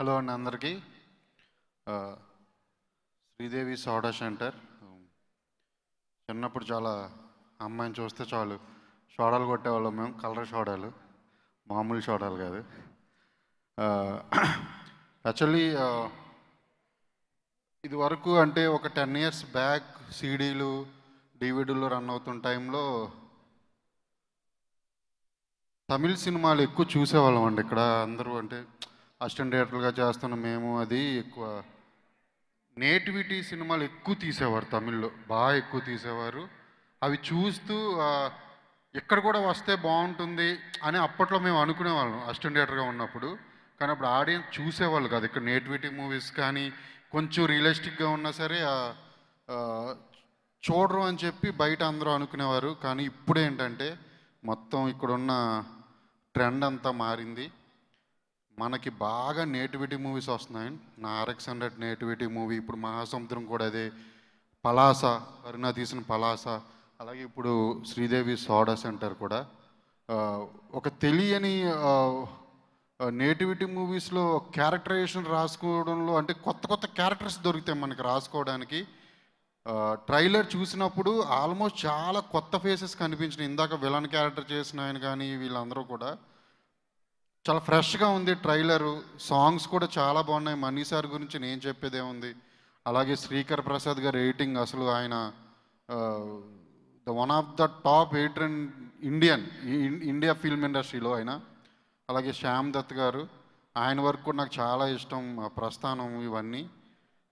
hello అండి అందరికీ Sridevi soda centre చిన్నప్పుడు చాలా అమ్మాయిని చూస్తే చాలు షోడాలు కొట్టేవాళ్ళం మేము కలర్ షోడాలు మామూలు షోడాలు కాదు యాక్చువల్లీ ఇది వరకు అంటే ఒక టెన్ ఇయర్స్ బ్యాక్ సీడీలు డివిడీలు రన్ అవుతున్న టైంలో తమిళ సినిమాలు ఎక్కువ చూసేవాళ్ళం అండి ఇక్కడ అందరూ అంటే అసిస్టెంట్ డైరెక్టర్గా చేస్తున్న మేము అది ఎక్కువ నేటివిటీ సినిమాలు ఎక్కువ తీసేవారు తమిళ్లో బాగా ఎక్కువ తీసేవారు అవి చూస్తూ ఎక్కడ కూడా వస్తే బాగుంటుంది అని అప్పట్లో మేము అనుకునేవాళ్ళం అసిస్టెంట్ డైరెక్టర్గా ఉన్నప్పుడు కానీ అప్పుడు ఆడియన్స్ చూసేవాళ్ళు కాదు ఇక్కడ నేటివిటీ మూవీస్ కానీ కొంచెం రియలిస్టిక్గా ఉన్నా సరే చూడరు అని చెప్పి బయట అందరూ అనుకునేవారు కానీ ఇప్పుడు ఏంటంటే మొత్తం ఇక్కడున్న ట్రెండ్ అంతా మారింది మనకి బాగా నేటివిటీ మూవీస్ వస్తున్నాయి నా ఆర్ఎక్స్ హండ్రెడ్ నేటివిటీ మూవీ ఇప్పుడు మహాసముద్రం కూడా అదే పలాస కరుణ తీసిన పలాస అలాగే ఇప్పుడు శ్రీదేవి సోడా సెంటర్ కూడా ఒక తెలియని నేటివిటీ మూవీస్లో క్యారెక్టరైజేషన్ రాసుకోవడంలో అంటే కొత్త కొత్త క్యారెక్టర్స్ దొరుకుతాయి మనకి రాసుకోవడానికి ట్రైలర్ చూసినప్పుడు ఆల్మోస్ట్ చాలా కొత్త ఫేసెస్ కనిపించినాయి ఇందాక విలన్ క్యారెక్టర్ చేసిన ఆయన కానీ వీళ్ళందరూ కూడా చాలా ఫ్రెష్గా ఉంది ట్రైలరు సాంగ్స్ కూడా చాలా బాగున్నాయి మనీ సార్ గురించి నేను చెప్పేదే ఉంది అలాగే శ్రీకర్ ప్రసాద్ గారి ఎయిటింగ్ అసలు ఆయన the one of the top actor and Indian India film ఇండస్ట్రీలో ఆయన అలాగే శ్యామ్ దత్ గారు ఆయన వర్క్ కూడా నాకు చాలా ఇష్టం ప్రస్థానం ఇవన్నీ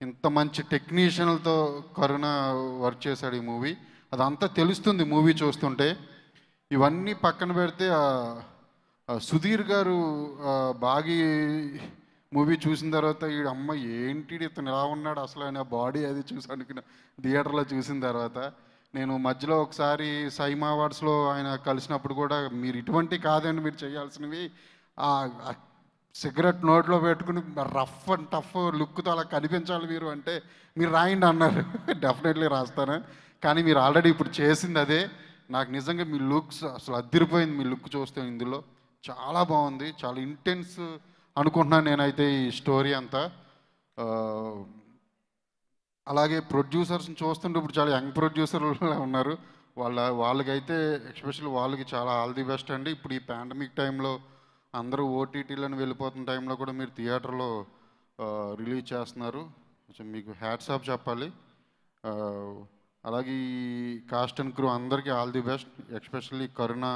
ఇంత మంచి టెక్నీషియన్లతో కరుణ వర్క్ చేశాడు ఈ మూవీ అదంతా తెలుస్తుంది మూవీ చూస్తుంటే ఇవన్నీ పక్కన పెడితే సుధీర్ గారు బాగి మూవీ చూసిన తర్వాత ఈ అమ్మ ఏంటి ఇతను ఎలా ఉన్నాడు అసలు ఆయన బాడీ అది చూసానికి థియేటర్లో చూసిన తర్వాత నేను మధ్యలో ఒకసారి సైమ్ అవార్డ్స్లో ఆయన కలిసినప్పుడు కూడా మీరు ఇటువంటి కాదండి మీరు చేయాల్సినవి ఆ సిగరెట్ నోట్లో పెట్టుకుని రఫ్ అండ్ టఫ్ లుక్తో అలా కనిపించాలి మీరు అంటే మీరు రాయండి అన్నారు డెఫినెట్లీ రాస్తాను కానీ మీరు ఆల్రెడీ ఇప్పుడు చేసింది అదే నాకు నిజంగా మీ లుక్స్ అసలు అదిరిపోయింది మీ లుక్ చూస్తే ఇందులో చాలా బాగుంది చాలా ఇంటెన్స్ అనుకుంటున్నాను నేనైతే ఈ స్టోరీ అంతా అలాగే ప్రొడ్యూసర్స్ని చూస్తుంటే ఇప్పుడు చాలా యంగ్ ప్రొడ్యూసర్లు ఉన్నారు వాళ్ళ వాళ్ళకైతే ఎక్స్పెషల్ వాళ్ళకి చాలా ఆల్ ది బెస్ట్ అండి ఇప్పుడు ఈ పాండమిక్ టైంలో అందరూ ఓటీటీలను వెళ్ళిపోతున్న టైంలో కూడా మీరు థియేటర్లో రిలీజ్ చేస్తున్నారు కొంచెం మీకు హ్యాట్స్ ఆఫ్ చెప్పాలి అలాగే ఈ కాస్ట్ అండ్ క్రూ అందరికీ all the best especially Karuna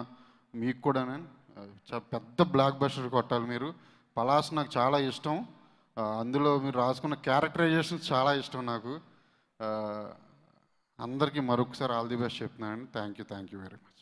మీకు కూడా నేను పెద్ద బ్లాక్ బస్టర్ కొట్టాలి మీరు పలాస్ నాకు చాలా ఇష్టం అందులో మీరు రాసుకున్న క్యారెక్టరైజేషన్ చాలా ఇష్టం నాకు అందరికీ మరొకసారి ఆల్ ది బెస్ట్ చెప్తున్నాను thank you thank you very much